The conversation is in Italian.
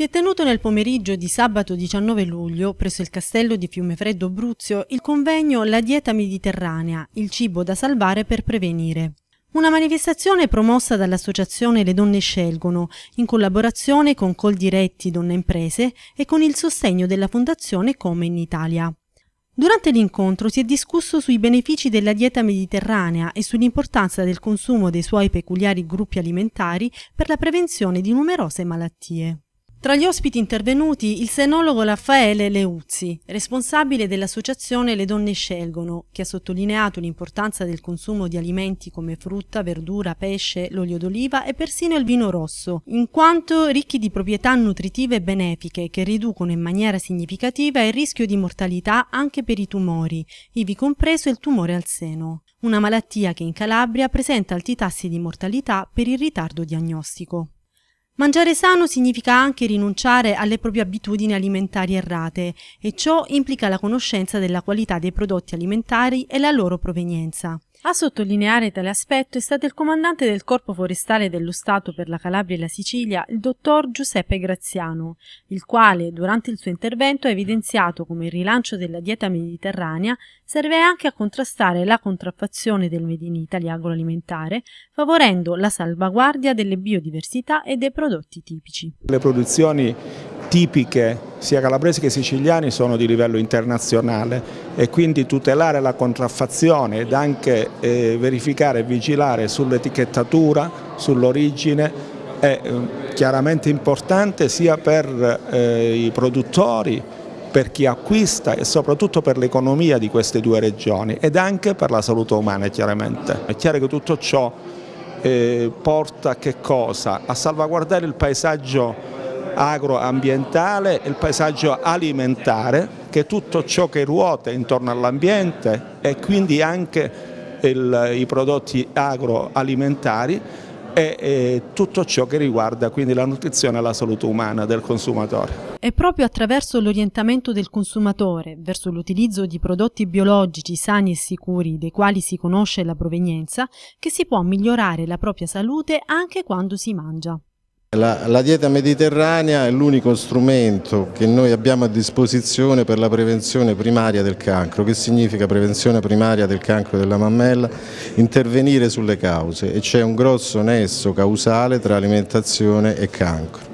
Si è tenuto nel pomeriggio di sabato 19 luglio, presso il castello di Fiumefreddo Bruzio, il convegno La dieta mediterranea, il cibo da salvare per prevenire. Una manifestazione promossa dall'associazione Le Donne Scelgono, in collaborazione con Coldiretti Donne Imprese e con il sostegno della fondazione Come in Italia. Durante l'incontro si è discusso sui benefici della dieta mediterranea e sull'importanza del consumo dei suoi peculiari gruppi alimentari per la prevenzione di numerose malattie. Tra gli ospiti intervenuti il senologo Raffaele Leuzzi, responsabile dell'associazione Le Donne Scelgono, che ha sottolineato l'importanza del consumo di alimenti come frutta, verdura, pesce, l'olio d'oliva e persino il vino rosso, in quanto ricchi di proprietà nutritive e benefiche che riducono in maniera significativa il rischio di mortalità anche per i tumori, ivi compreso il tumore al seno, una malattia che in Calabria presenta alti tassi di mortalità per il ritardo diagnostico. Mangiare sano significa anche rinunciare alle proprie abitudini alimentari errate e ciò implica la conoscenza della qualità dei prodotti alimentari e la loro provenienza. A sottolineare tale aspetto è stato il comandante del Corpo Forestale dello Stato per la Calabria e la Sicilia, il dottor Giuseppe Graziano, il quale durante il suo intervento ha evidenziato come il rilancio della dieta mediterranea serve anche a contrastare la contraffazione del Made in Italy agroalimentare, favorendo la salvaguardia delle biodiversità e dei prodotti tipici. Le produzioni tipiche sia calabresi che siciliani sono di livello internazionale e quindi tutelare la contraffazione ed anche eh, verificare e vigilare sull'etichettatura, sull'origine è eh, chiaramente importante sia per eh, i produttori, per chi acquista e soprattutto per l'economia di queste due regioni ed anche per la salute umana chiaramente. È chiaro che tutto ciò eh, porta a, a salvaguardare il paesaggio agroambientale, il paesaggio alimentare, che è tutto ciò che ruota intorno all'ambiente e quindi anche il, i prodotti agroalimentari e, e, tutto ciò che riguarda quindi la nutrizione e la salute umana del consumatore. È proprio attraverso l'orientamento del consumatore verso l'utilizzo di prodotti biologici sani e sicuri dei quali si conosce la provenienza che si può migliorare la propria salute anche quando si mangia. La, la, dieta mediterranea è l'unico strumento che noi abbiamo a disposizione per la prevenzione primaria del cancro. Che significa prevenzione primaria del cancro della mammella? Intervenire sulle cause e c'è un grosso nesso causale tra alimentazione e cancro.